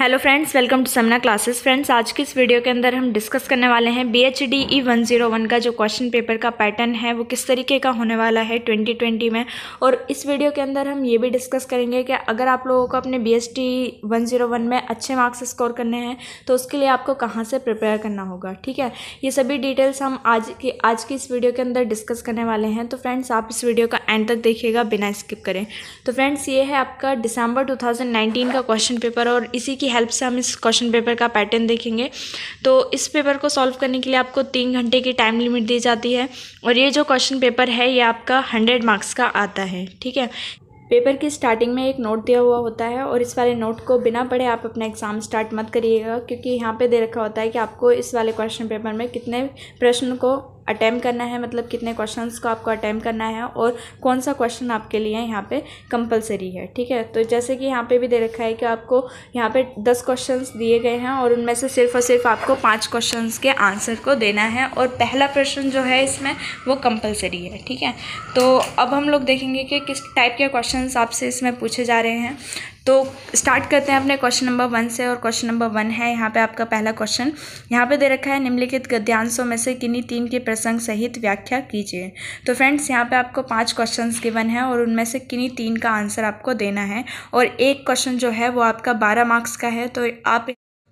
hello friends welcome to Samna classes friends आज की इस वीडियो के अंदर हम डिस्कस करने वाले हैं B H D E one zero one का जो क्वेश्चन पेपर का पैटर्न है वो किस तरीके का होने वाला है ट्वेंटी ट्वेंटी में और इस वीडियो के अंदर हम ये भी डिस्कस करेंगे कि अगर आप लोगों को अपने B H D one zero one में अच्छे मार्क्स स्कोर करने हैं तो उसके लिए आपको कहाँ से प्रिपेयर करना होगा ठीक है ये सभी डिटेल्स हम आज की आज की इस वीडियो के अंदर डिस्कस करने वाले हैं तो फ्रेंड्स आप इस वीडियो का एंड तक देखिएगा बिना स्किप करें तो फ्रेंड्स ये है आपका दिसंबर 2019 का क्वेश्चन पेपर और इसी की हेल्प से हम इस क्वेश्चन पेपर का पैटर्न देखेंगे तो इस पेपर को सॉल्व करने के लिए आपको तीन घंटे की टाइम लिमिट दी जाती है और ये जो क्वेश्चन पेपर है ये आपका हंड्रेड मार्क्स का आता है ठीक है पेपर की स्टार्टिंग में एक नोट दिया हुआ होता है और इस वाले नोट को बिना पढ़े आप अपना एग्ज़ाम स्टार्ट मत करिएगा क्योंकि यहाँ पे दे रखा होता है कि आपको इस वाले क्वेश्चन पेपर में कितने प्रश्न को अटैम्प्ट करना है मतलब कितने क्वेश्चंस को आपको अटैम्प्ट करना है और कौन सा क्वेश्चन आपके लिए यहाँ पे कंपलसरी है ठीक है तो जैसे कि यहाँ पे भी दे रखा है कि आपको यहाँ पे दस क्वेश्चंस दिए गए हैं और उनमें से सिर्फ और सिर्फ आपको पाँच क्वेश्चन के आंसर को देना है और पहला प्रश्न जो है इसमें वो कंपलसरी है ठीक है तो अब हम लोग देखेंगे कि किस टाइप के क्वेश्चन आपसे इसमें पूछे जा रहे हैं तो स्टार्ट करते हैं अपने क्वेश्चन नंबर वन से और क्वेश्चन नंबर वन है यहाँ पे आपका पहला क्वेश्चन यहाँ पे दे रखा है निम्नलिखित गद्यांशों में से किन्हीं तीन के प्रसंग सहित व्याख्या कीजिए तो फ्रेंड्स यहाँ पे आपको पांच क्वेश्चंस गिवन है और उनमें से किन्हीं तीन का आंसर आपको देना है और एक क्वेश्चन जो है वो आपका बारह मार्क्स का है तो आप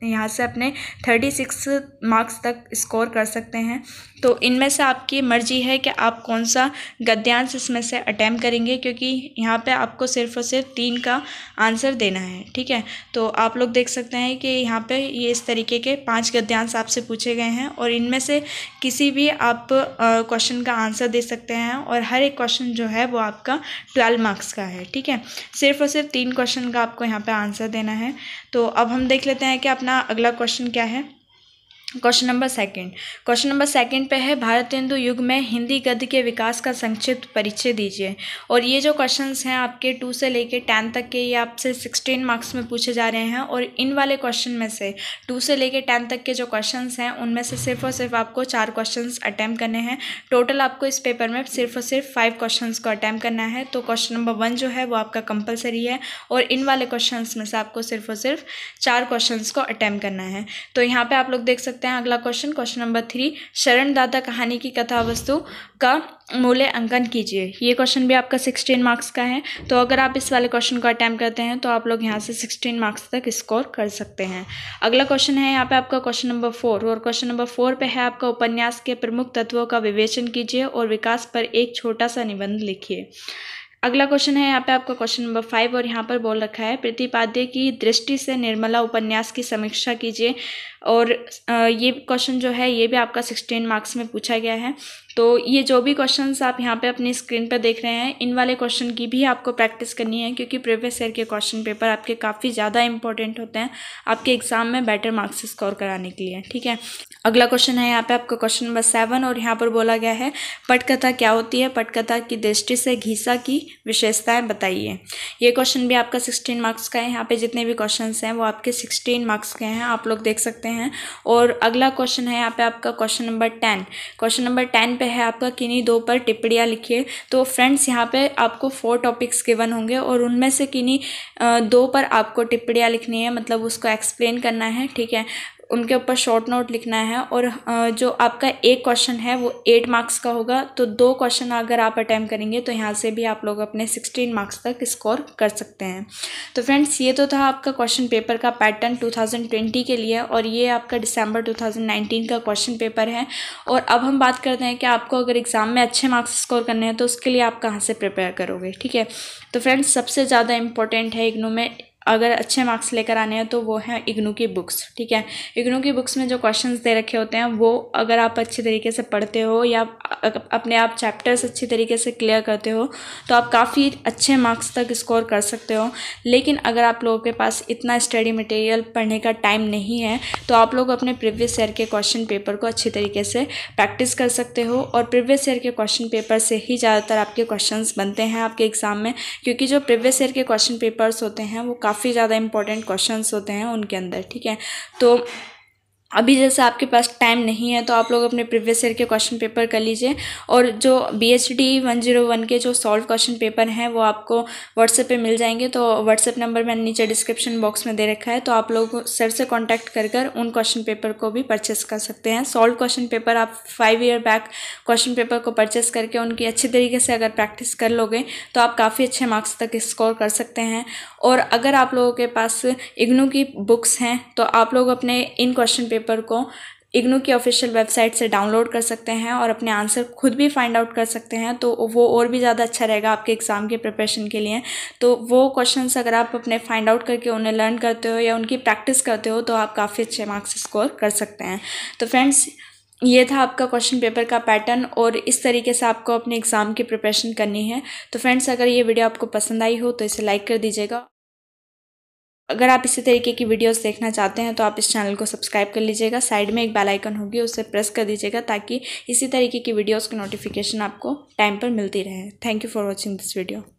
यहाँ से अपने थर्टी सिक्स मार्क्स तक स्कोर कर सकते हैं तो इनमें से आपकी मर्ज़ी है कि आप कौन सा गद्यांश इसमें से अटैम्प करेंगे क्योंकि यहाँ पे आपको सिर्फ और सिर्फ तीन का आंसर देना है ठीक है तो आप लोग देख सकते हैं कि यहाँ पे ये इस तरीके के पांच गद्यांश आपसे पूछे गए हैं और इनमें से किसी भी आप क्वेश्चन का आंसर दे सकते हैं और हर एक क्वेश्चन जो है वो आपका ट्वेल्व मार्क्स का है ठीक है सिर्फ और सिर्फ तीन क्वेश्चन का आपको यहाँ पर आंसर देना है तो अब हम देख लेते हैं कि अपना अपना अगला क्वेश्चन क्या है question number second question number second पे है भारत हिंदू युग में हिंदी गद्य के विकास का संक्षिप्त परिचय दीजिए और ये जो क्वेश्चंस हैं आपके टू से लेके टेन तक के ये आपसे सिक्सटीन मार्क्स में पूछे जा रहे हैं और इन वाले क्वेश्चन में से टू से लेके टेन तक के जो क्वेश्चंस हैं उनमें से सिर्फ और सिर्फ आपको चार क्वेश्चन अटैम्प्ट करने हैं टोटल आपको इस पेपर में सिर्फ और सिर्फ फाइव क्वेश्चन को अटैम्प्ट करना है तो क्वेश्चन नंबर वन जो है वो आपका कंपलसरी है और इन वाले क्वेश्चन में से आपको सिर्फ और सिर्फ चार क्वेश्चन को अटैम्प्ट करना है तो यहाँ पर आप लोग देख सकते सकते हैं अगला क्वेश्चन क्वेश्चन नंबर थ्री शरण दादा कहानी की कथा वस्तु का मूल्य अंकन कीजिए ये क्वेश्चन भी आपका सिक्सटीन मार्क्स का है तो अगर आप इस वाले क्वेश्चन को अटैम्प्ट करते हैं तो आप लोग यहाँ से सिक्सटीन मार्क्स तक स्कोर कर सकते हैं अगला क्वेश्चन है यहाँ पे आपका क्वेश्चन नंबर फोर और क्वेश्चन नंबर फोर पे है आपका उपन्यास के प्रमुख तत्वों का विवेचन कीजिए और विकास पर एक छोटा सा निबंध लिखिए अगला क्वेश्चन है यहाँ पे आपका क्वेश्चन नंबर फाइव और यहाँ पर बोल रखा है प्रतिपाद्य की दृष्टि से निर्मला उपन्यास की समीक्षा कीजिए और ये क्वेश्चन जो है ये भी आपका सिक्सटीन मार्क्स में पूछा गया है तो ये जो भी क्वेश्चन आप यहाँ पे अपनी स्क्रीन पर देख रहे हैं इन वाले क्वेश्चन की भी आपको प्रैक्टिस करनी है क्योंकि प्रीवियस ईयर के क्वेश्चन पेपर आपके काफ़ी ज़्यादा इंपॉर्टेंट होते हैं आपके एग्जाम में बेटर मार्क्स स्कोर कराने के लिए ठीक है अगला क्वेश्चन है यहाँ पे आपका क्वेश्चन नंबर सेवन और यहाँ पर बोला गया है पटकथा क्या होती है पटकथा की दृष्टि से घीसा की विशेषताएं बताइए ये क्वेश्चन भी आपका सिक्सटीन मार्क्स का है यहाँ पे जितने भी क्वेश्चन हैं वो आपके सिक्सटीन मार्क्स के हैं आप लोग देख सकते हैं और अगला क्वेश्चन है यहाँ पे आपका question number ten question number ten पे है आपका किन्हीं दो पर टिप्पणियाँ लिखिए तो फ्रेंड्स यहाँ पे आपको फोर टॉपिक्स गिवन होंगे और उनमें से किन्हीं दो पर आपको टिप्पणियाँ लिखनी है मतलब उसको एक्सप्लेन करना है ठीक है उनके ऊपर शॉर्ट नोट लिखना है और जो आपका एक क्वेश्चन है वो एट मार्क्स का होगा तो दो क्वेश्चन अगर आप अटैम्प करेंगे तो यहाँ से भी आप लोग अपने सिक्सटीन मार्क्स तक स्कोर कर सकते हैं तो फ्रेंड्स ये तो था आपका क्वेश्चन पेपर का पैटर्न 2020 के लिए और ये आपका दिसंबर 2019 का क्वेश्चन पेपर है और अब हम बात करते हैं कि आपको अगर एग्ज़ाम में अच्छे मार्क्स स्कोर करने हैं तो उसके लिए आप कहाँ से प्रिपेयर करोगे ठीक है तो फ्रेंड्स सबसे ज़्यादा इंपॉर्टेंट है इग्नू में अगर अच्छे मार्क्स लेकर आने हैं तो वो हैं इग्नू की बुक्स ठीक है इग्नू की बुक्स में जो क्वेश्चन दे रखे होते हैं वो अगर आप अच्छे तरीके से पढ़ते हो या अपने आप चैप्टर्स अच्छे तरीके से क्लियर करते हो तो आप काफ़ी अच्छे मार्क्स तक स्कोर कर सकते हो लेकिन अगर आप लोगों के पास इतना स्टडी मटेरियल पढ़ने का टाइम नहीं है तो आप लोग अपने प्रीवियस ईयर के क्वेश्चन पेपर को अच्छे तरीके से प्रैक्टिस कर सकते हो और प्रीवियस ईयर के क्वेश्चन पेपर से ही ज़्यादातर आपके क्वेश्चन बनते हैं आपके एग्ज़ाम में क्योंकि जो प्रीवियस ईयर के क्वेश्चन पेपर्स होते हैं वो काफ़ी काफ़ी ज़्यादा इंपॉर्टेंट क्वेश्चन होते हैं उनके अंदर ठीक है तो अभी जैसे आपके पास टाइम नहीं है तो आप लोग अपने प्रीवियस ईयर के क्वेश्चन पेपर कर लीजिए और जो B H D one zero one के जो सॉल्व क्वेश्चन पेपर हैं वो आपको व्हाट्सएप पे मिल जाएंगे तो व्हाट्सएप नंबर मैंने नीचे डिस्क्रिप्शन बॉक्स में दे रखा है तो आप लोग सर से कॉन्टैक्ट कर कर उन क्वेश्चन पेपर को भी परचेस कर सकते हैं सॉल्व क्वेश्चन पेपर आप five year back question paper को परचेस करके उनकी अच्छी तरीके से अगर प्रैक्टिस कर लोगे तो आप काफ़ी अच्छे मार्क्स तक स्कोर कर सकते हैं और अगर आप लोगों के पास इग्नू की बुक्स हैं तो आप लोग अपने इन क्वेश्चन पेपर पेपर को इग्नू की ऑफिशियल वेबसाइट से डाउनलोड कर सकते हैं और अपने आंसर खुद भी फाइंड आउट कर सकते हैं तो वो और भी ज़्यादा अच्छा रहेगा आपके एग्ज़ाम के प्रिपरेशन के लिए तो वो क्वेश्चंस अगर आप अपने फाइंड आउट करके उन्हें लर्न करते हो या उनकी प्रैक्टिस करते हो तो आप काफ़ी अच्छे मार्क्स स्कोर कर सकते हैं तो फ्रेंड्स ये था आपका क्वेश्चन पेपर का पैटर्न और इस तरीके से आपको अपने एग्ज़ाम की प्रिपरेशन करनी है तो फ्रेंड्स अगर ये वीडियो आपको पसंद आई हो तो इसे लाइक कर दीजिएगा अगर आप इसी तरीके की वीडियोस देखना चाहते हैं तो आप इस चैनल को सब्सक्राइब कर लीजिएगा साइड में एक बेल आइकन होगी उसे प्रेस कर दीजिएगा ताकि इसी तरीके की वीडियोस की नोटिफिकेशन आपको टाइम पर मिलती रहे thank you for watching this video